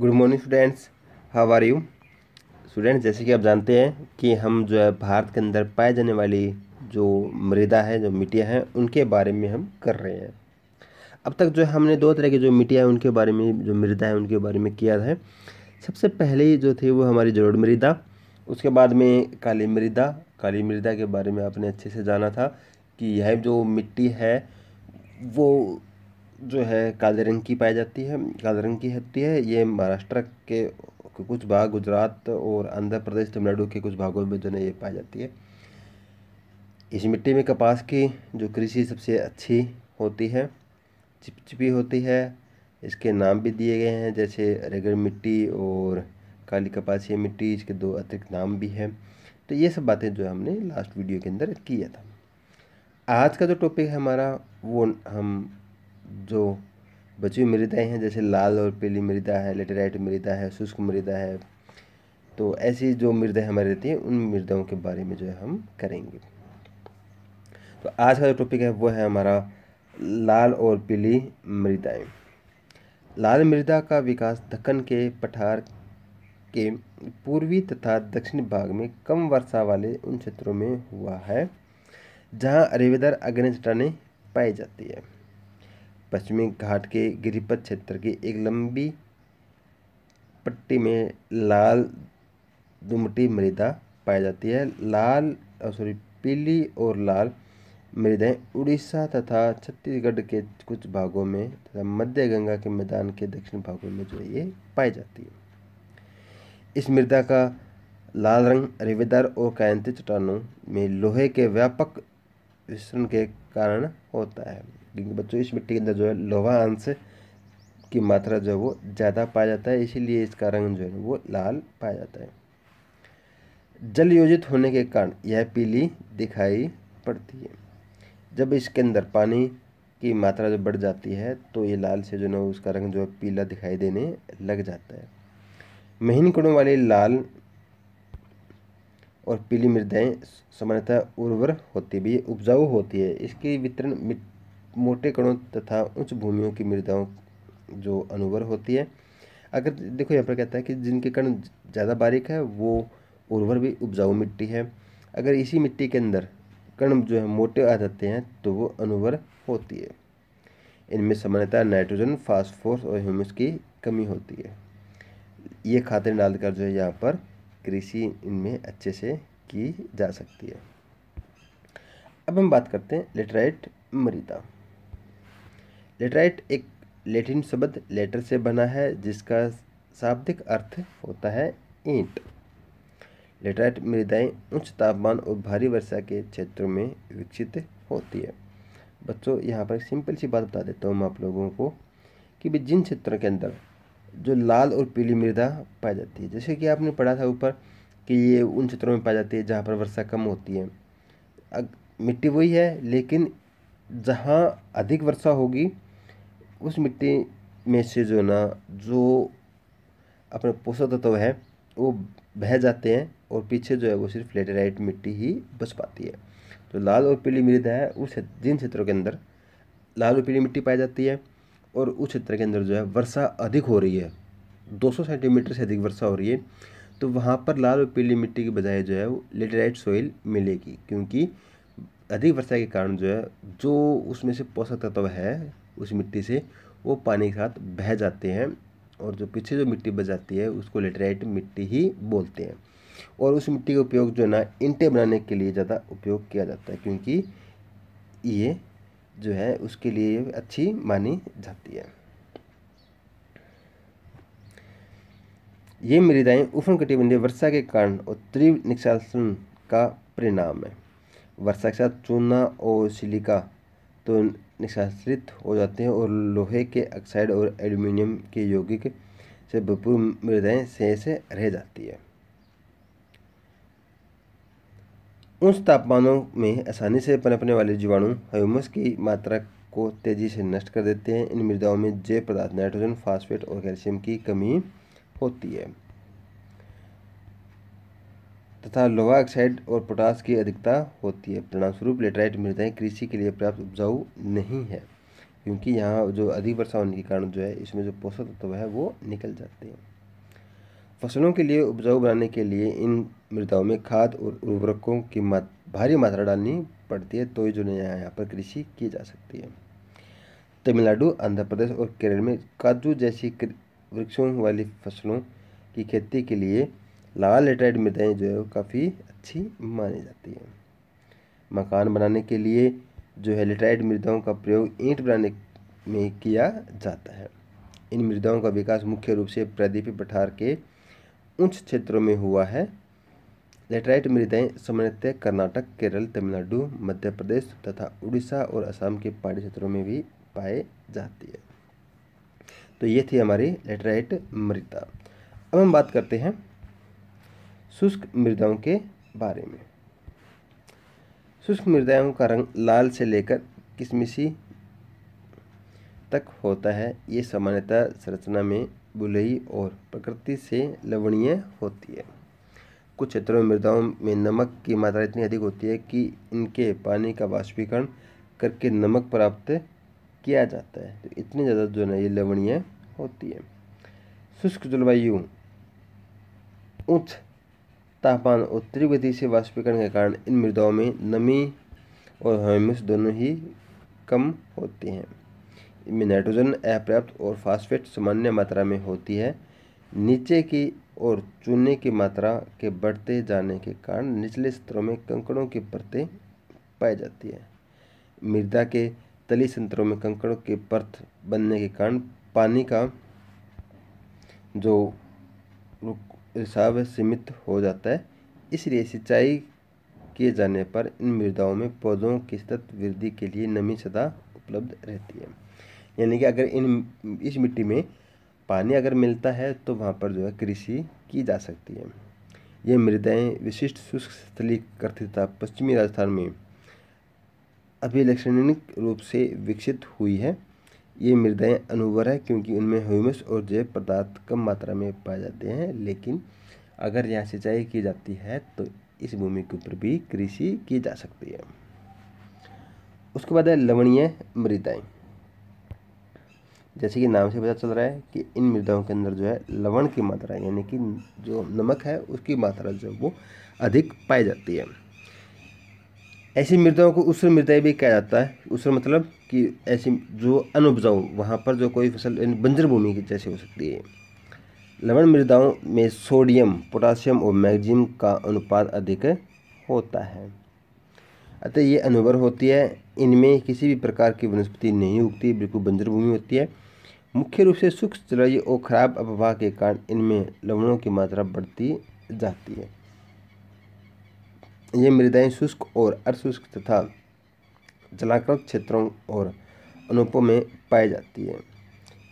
good morning students how are you students जैसे कि आप जानते हैं कि हम जो है भारत के अंदर पाए जाने वाली जो मृदा है जो मिट्टियाँ हैं उनके बारे में हम कर रहे हैं अब तक जो हमने दो तरह की जो मिट्टियाँ हैं उनके बारे में जो मृदा है उनके बारे में किया है सबसे पहले जो थी वो हमारी जरूर मृदा उसके बाद में काली मृदा काली मृदा के बारे में आपने अच्छे से जाना था कि यह जो मिट्टी है वो जो है काले रंग की पाई जाती है काले रंग की होती है ये महाराष्ट्र के कुछ भाग गुजरात और आंध्र प्रदेश तमिलनाडु के कुछ भागों में जो है ये पाई जाती है इस मिट्टी में कपास की जो कृषि सबसे अच्छी होती है चिपचिपी होती है इसके नाम भी दिए गए हैं जैसे रेगड़ मिट्टी और काली कपासी मिट्टी इसके दो अतिरिक्त नाम भी हैं तो ये सब बातें जो हमने लास्ट वीडियो के अंदर किया था आज का जो टॉपिक है हमारा वो हम जो बची हुई मृदाएँ हैं जैसे लाल और पीली मृदा है लेटेराइट मृदा है शुष्क मृदा है तो ऐसी जो मृदाएँ हमारी रहती हैं उन मृदाओं के बारे में जो है हम करेंगे तो आज का जो टॉपिक है वो है हमारा लाल और पीली मृदाएँ लाल मृदा का विकास दक्कन के पठार के पूर्वी तथा दक्षिणी भाग में कम वर्षा वाले उन क्षेत्रों में हुआ है जहाँ अरेवेदर अग्नि चटाने पाई जाती है पश्चिमी घाट के गिरिपथ क्षेत्र की एक लंबी पट्टी में लाल दुमटी मृदा पाई जाती है लाल सॉरी पीली और लाल मृदाएं उड़ीसा तथा छत्तीसगढ़ के कुछ भागों में तथा मध्य गंगा के मैदान के दक्षिण भागों में जो है ये पाई जाती है इस मृदा का लाल रंग रेवेदार और कायंती चट्टानों में लोहे के व्यापक विश्रण के कारण होता है क्योंकि बच्चों इस मिट्टी के अंदर जो है लोहा अंश की मात्रा जो है वो ज़्यादा पाया जाता है इसीलिए इसका रंग जो है वो लाल पाया जाता है जल योजित होने के कारण यह पीली दिखाई पड़ती है जब इसके अंदर पानी की मात्रा जो बढ़ जाती है तो ये लाल से जो है उसका रंग जो है पीला दिखाई देने लग जाता है महीन कणों वाली लाल और पीली मृदाएँ सामान्यतः उर्वर होती है भी उपजाऊ होती है इसकी वितरण मिट्टी मोटे कणों तथा उच्च भूमियों की मृदाओं जो अनुवर होती है अगर देखो यहाँ पर कहता है कि जिनके कण ज़्यादा बारीक है वो उर्वर भी उपजाऊ मिट्टी है अगर इसी मिट्टी के अंदर कण जो है मोटे आ जाते हैं तो वो अनुवर होती है इनमें सामान्यतः नाइट्रोजन फास्फोरस और ह्यूमस की कमी होती है ये खातें डालकर जो है यहाँ पर कृषि इनमें अच्छे से की जा सकती है अब हम बात करते हैं लेटराइट मरीदा लेटराइट एक लेटिन शब्द लेटर से बना है जिसका शाब्दिक अर्थ होता है ईंट लेटराइट मृदाएँ उच्च तापमान और भारी वर्षा के क्षेत्रों में विकसित होती है बच्चों यहाँ पर सिंपल सी बात बता देता हूँ मैं आप लोगों को कि भाई जिन क्षेत्रों के अंदर जो लाल और पीली मृदा पाई जाती है जैसे कि आपने पढ़ा था ऊपर कि ये उन क्षेत्रों में पाई जाती है जहाँ पर वर्षा कम होती है मिट्टी वही है लेकिन जहाँ अधिक वर्षा होगी उस मिट्टी में से जो ना जो अपने पोषक तत्व है वो बह जाते हैं और पीछे जो है वो सिर्फ लेटेराइट मिट्टी ही बच पाती है तो लाल और पीली मृदा है उस जिन क्षेत्रों के अंदर लाल और पीली मिट्टी पाई जाती है और उस क्षेत्र के अंदर जो है वर्षा अधिक हो रही है 200 सेंटीमीटर से अधिक वर्षा हो रही है तो वहाँ पर लाल और पीली मिट्टी की बजाय जो है वो लेटेराइट सोइल मिलेगी क्योंकि अधिक वर्षा के कारण जो है जो उसमें से पोषक तत्व है उस मिट्टी से वो पानी के साथ बह जाते हैं और जो पीछे जो मिट्टी बच जाती है उसको लेटराइट मिट्टी ही बोलते हैं और उस मिट्टी का उपयोग जो है ना इंटे बनाने के लिए ज़्यादा उपयोग किया जाता है क्योंकि ये जो है उसके लिए अच्छी मानी जाती है ये मृदाएँ उफन कटिबंधीय वर्षा के कारण और तीव्र निक्षासन का परिणाम है वर्षा के साथ चूना और सिलिका तो निशास्त्रित हो जाते हैं और लोहे के ऑक्साइड और एल्यूमिनियम के यौगिक से भरपूर मृदाएँ से रह जाती है उस तापमानों में आसानी से पनपने वाले जीवाणु ह्यूमस की मात्रा को तेज़ी से नष्ट कर देते हैं इन मृदाओं में जैव पदार्थ नाइट्रोजन फास्फेट और कैल्शियम की कमी होती है तथा लोहा ऑक्साइड और पोटास की अधिकता होती है परिणामस्वरूप लेटराइट मृदाएँ कृषि के लिए पर्याप्त उपजाऊ नहीं है क्योंकि यहाँ जो अधिक वर्षा होने के कारण जो है इसमें जो पोषक तत्व है वो निकल जाते हैं फसलों के लिए उपजाऊ बनाने के लिए इन मृदाओं में खाद और उर्वरकों की मात, भारी मात्रा डालनी पड़ती है तो ही जो यहाँ यहाँ पर कृषि की जा सकती है तमिलनाडु आंध्र प्रदेश और केरल में काजू जैसी वृक्षों वाली फसलों की खेती के लिए लाल लेटराइट मृदाएँ जो है वो काफ़ी अच्छी मानी जाती हैं मकान बनाने के लिए जो है लेटराइट मृदाओं का प्रयोग ईंट बनाने में किया जाता है इन मृदाओं का विकास मुख्य रूप से प्रदीपी पठार के उच्च क्षेत्रों में हुआ है लेटराइट मृदाएँ सामान्यतः कर्नाटक केरल तमिलनाडु मध्य प्रदेश तथा उड़ीसा और असम के पहाड़ी क्षेत्रों में भी पाए जाती है तो ये थी हमारी लेटराइट मृदा अब हम बात करते हैं शुष्क मृदाओं के बारे में शुष्क मृदाओं का रंग लाल से लेकर किशमिशी तक होता है ये सामान्यतः संरचना में बुलई और प्रकृति से लवणीय होती है कुछ क्षेत्रों में मृदाओं में नमक की मात्रा इतनी अधिक होती है कि इनके पानी का वाष्पीकरण करके नमक प्राप्त किया जाता है तो इतनी ज़्यादा जो है ये लवणीय होती है शुष्क जलवायु उच्च तापमान और तीव्र गति से वाष्पीकरण के कारण इन मृदाओं में नमी और ह्यूमस दोनों ही कम होते हैं इनमें नाइट्रोजन अपर्याप्त और फास्फेट सामान्य मात्रा में होती है नीचे की और चूने की मात्रा के बढ़ते जाने के कारण निचले स्तरों में कंकड़ों की परतें पाई जाती है मृदा के तली संतरों में कंकड़ों के परत बनने के कारण पानी का जो रिसाव सीमित हो जाता है इसलिए सिंचाई किए जाने पर इन मृदाओं में पौधों की सतत वृद्धि के लिए नमी सदा उपलब्ध रहती है यानी कि अगर इन इस मिट्टी में पानी अगर मिलता है तो वहाँ पर जो है कृषि की जा सकती है ये मृदाएँ विशिष्ट शुष्क स्थलीकृतता पश्चिमी राजस्थान में अभिलक्षणिक रूप से विकसित हुई है ये मृदाएँ अनुवर है क्योंकि उनमें ह्यूमस और जैव पदार्थ कम मात्रा में पाए जाते हैं लेकिन अगर यहाँ सिंचाई की जाती है तो इस भूमि के ऊपर भी कृषि की जा सकती है उसके बाद है लवणीय मृदाएँ जैसे कि नाम से पता चल रहा है कि इन मृदाओं के अंदर जो है लवण की मात्रा यानी कि जो नमक है उसकी मात्रा जो है वो अधिक पाई जाती है ऐसी मृदाओं को उस मृदाएँ भी कहा जाता है उस मतलब कि ऐसी जो अनुपजाऊ वहाँ पर जो कोई फसल बंजर भूमि की जैसे हो सकती है लवण मृदाओं में सोडियम पोटासियम और मैग्नीशियम का अनुपात अधिक होता है अतः ये अनुभव होती है इनमें किसी भी प्रकार की वनस्पति नहीं उगती बिल्कुल बंजर भूमि होती है मुख्य रूप से सूक्ष्म जलवायु और खराब अपवाह के कारण इनमें लवणों की मात्रा बढ़ती जाती है ये मृदाएँ शुष्क और अर्धशुष्क तथा जलाकृत क्षेत्रों और अनुपों में पाई जाती है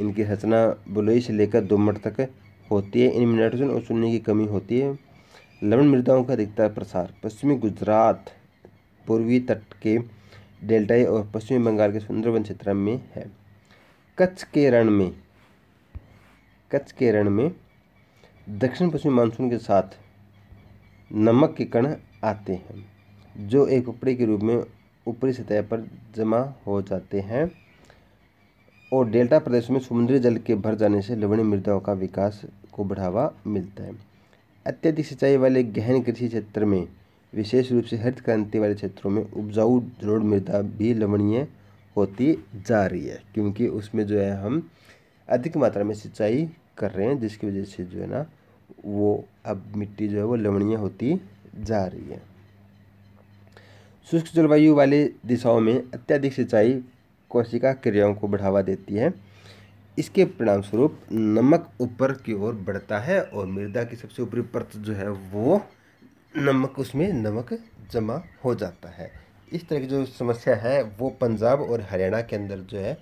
इनकी रचना बुलई से लेकर दोमट तक होती है इनमें नाइट्रोजन और शून्य की कमी होती है लवण मृदाओं का अधिकतर प्रसार पश्चिमी गुजरात पूर्वी तट के डेल्टाई और पश्चिमी बंगाल के सुंदरवन क्षेत्र में है कच्छ के रण में कच्छ के रण में दक्षिण पश्चिम मानसून के साथ नमक के कण आते हैं जो एक उपरी के रूप में ऊपरी सतह पर जमा हो जाते हैं और डेल्टा प्रदेश में समुद्री जल के भर जाने से लवणीय मृदाओं का विकास को बढ़ावा मिलता है अत्यधिक सिंचाई वाले गहन कृषि क्षेत्र में विशेष रूप से हरित क्रांति वाले क्षेत्रों में उपजाऊ जलोढ़ मृदा भी लवणीय होती जा रही है क्योंकि उसमें जो है हम अधिक मात्रा में सिंचाई कर रहे हैं जिसकी वजह से जो है ना वो अब मिट्टी जो है वो लवणीय होती जा रही है शुष्क जलवायु वाले दिशाओं में अत्यधिक सिंचाई कोशिका क्रियाओं को बढ़ावा देती है इसके परिणामस्वरूप नमक ऊपर की ओर बढ़ता है और मृदा की सबसे ऊपरी परत जो है वो नमक उसमें नमक जमा हो जाता है इस तरह की जो समस्या है वो पंजाब और हरियाणा के अंदर जो है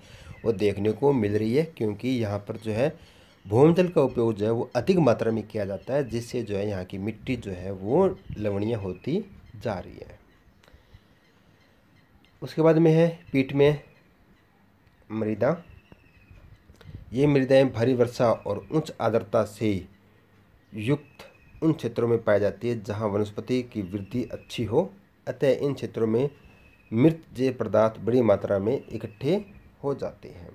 वो देखने को मिल रही है क्योंकि यहाँ पर जो है भौम जल का उपयोग जो है वो अधिक मात्रा में किया जाता है जिससे जो है यहाँ की मिट्टी जो है वो लवणीय होती जा रही है उसके बाद में है पीठ में मृदा ये मृदाएँ भारी वर्षा और उच्च आर्द्रता से युक्त उन क्षेत्रों में पाई जाती है जहाँ वनस्पति की वृद्धि अच्छी हो अतः इन क्षेत्रों में मृत जय पदार्थ बड़ी मात्रा में इकट्ठे हो जाते हैं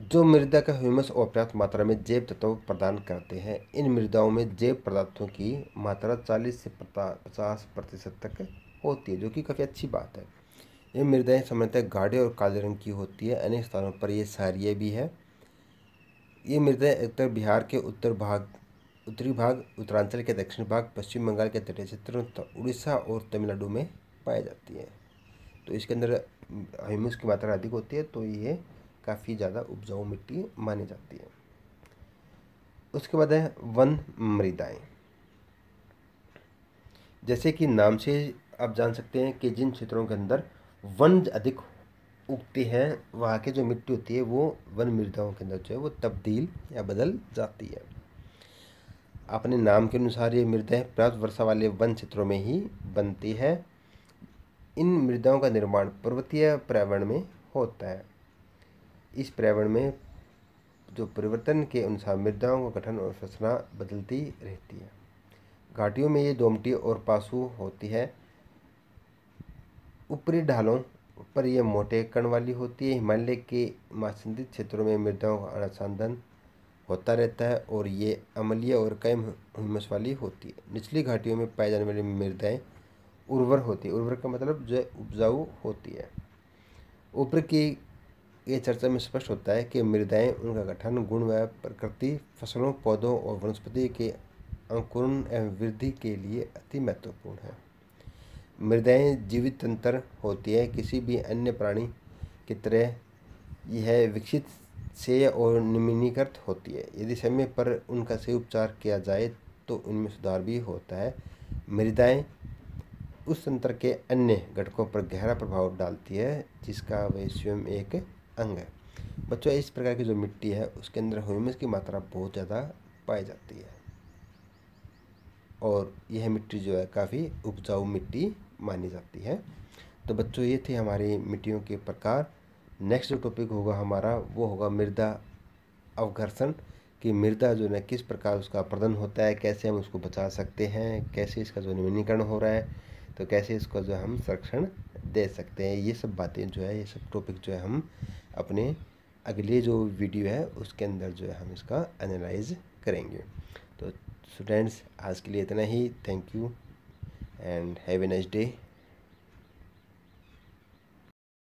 जो मृदा का ह्यूमस और पर्याप्त मात्रा में जैव तत्व प्रदान करते हैं इन मृदाओं में जैव पदार्थों की मात्रा 40 से पचास प्रतिशत तक होती है जो कि काफ़ी अच्छी बात है ये मृदाएँ सामान्यतः गाढ़े और काले रंग की होती है अनेक स्थानों पर ये शहरीय भी है ये मृदाएँ अधिकतर बिहार के उत्तर भाग उत्तरी भाग उत्तरांचल के दक्षिण भाग पश्चिम बंगाल के तटीय क्षेत्रों उड़ीसा और तमिलनाडु में पाई जाती हैं तो इसके अंदर ह्यूमस की मात्रा अधिक होती है तो ये काफ़ी ज़्यादा उपजाऊ मिट्टी मानी जाती है उसके बाद है वन मृदाएँ जैसे कि नाम से आप जान सकते हैं कि जिन क्षेत्रों के अंदर वन अधिक उगते हैं वहाँ के जो मिट्टी होती है वो वन मृदाओं के अंदर जो है वो तब्दील या बदल जाती है अपने नाम के अनुसार ये मृदाएँ प्राप्त वर्षा वाले वन क्षेत्रों में ही बनती है इन मृदाओं का निर्माण पर्वतीय पर्यावरण में होता है इस पर्यावरण में जो परिवर्तन के अनुसार मृदाओं का गठन और संरचना बदलती रहती है घाटियों में ये दोमटी और पासु होती है ऊपरी ढालों पर यह मोटे कण वाली होती है हिमालय के माचंदित क्षेत्रों में मृदाओं का अनुसंधान होता रहता है और ये अमलीय और कैम हुमस वाली होती है निचली घाटियों में पाए जाने वाली मृदाएँ उर्वर होती है उर्वर का मतलब जो उपजाऊ होती है ऊपर की ये चर्चा में स्पष्ट होता है कि मृदाएं उनका गठन गुण व प्रकृति फसलों पौधों और वनस्पति के अंकुरण एवं वृद्धि के लिए अति महत्वपूर्ण है मृदाएं जीवित तंत्र होती है किसी भी अन्य प्राणी की तरह यह विकसित से और निमिनीकृत होती है यदि समय पर उनका सही उपचार किया जाए तो उनमें सुधार भी होता है मृदाएं उस तंत्र के अन्य घटकों पर गहरा प्रभाव डालती है जिसका वह स्वयं एक अंग है बच्चों इस प्रकार की जो मिट्टी है उसके अंदर ह्यूमस की मात्रा बहुत ज़्यादा पाई जाती है और यह मिट्टी जो है काफ़ी उपजाऊ मिट्टी मानी जाती है तो बच्चों ये थे हमारी मिट्टियों के प्रकार नेक्स्ट जो टॉपिक होगा हमारा वो होगा मृदा अवघर्षण कि मृदा जो है किस प्रकार उसका प्रदन होता है कैसे हम उसको बचा सकते हैं कैसे इसका जो नवीनीकरण हो रहा है तो कैसे इसका जो हम संरक्षण दे सकते हैं ये सब बातें जो है ये सब टॉपिक जो है हम अपने अगले जो वीडियो है उसके अंदर जो है हम इसका एनालाइज करेंगे तो स्टूडेंट्स आज के लिए इतना ही thank you and have a nice day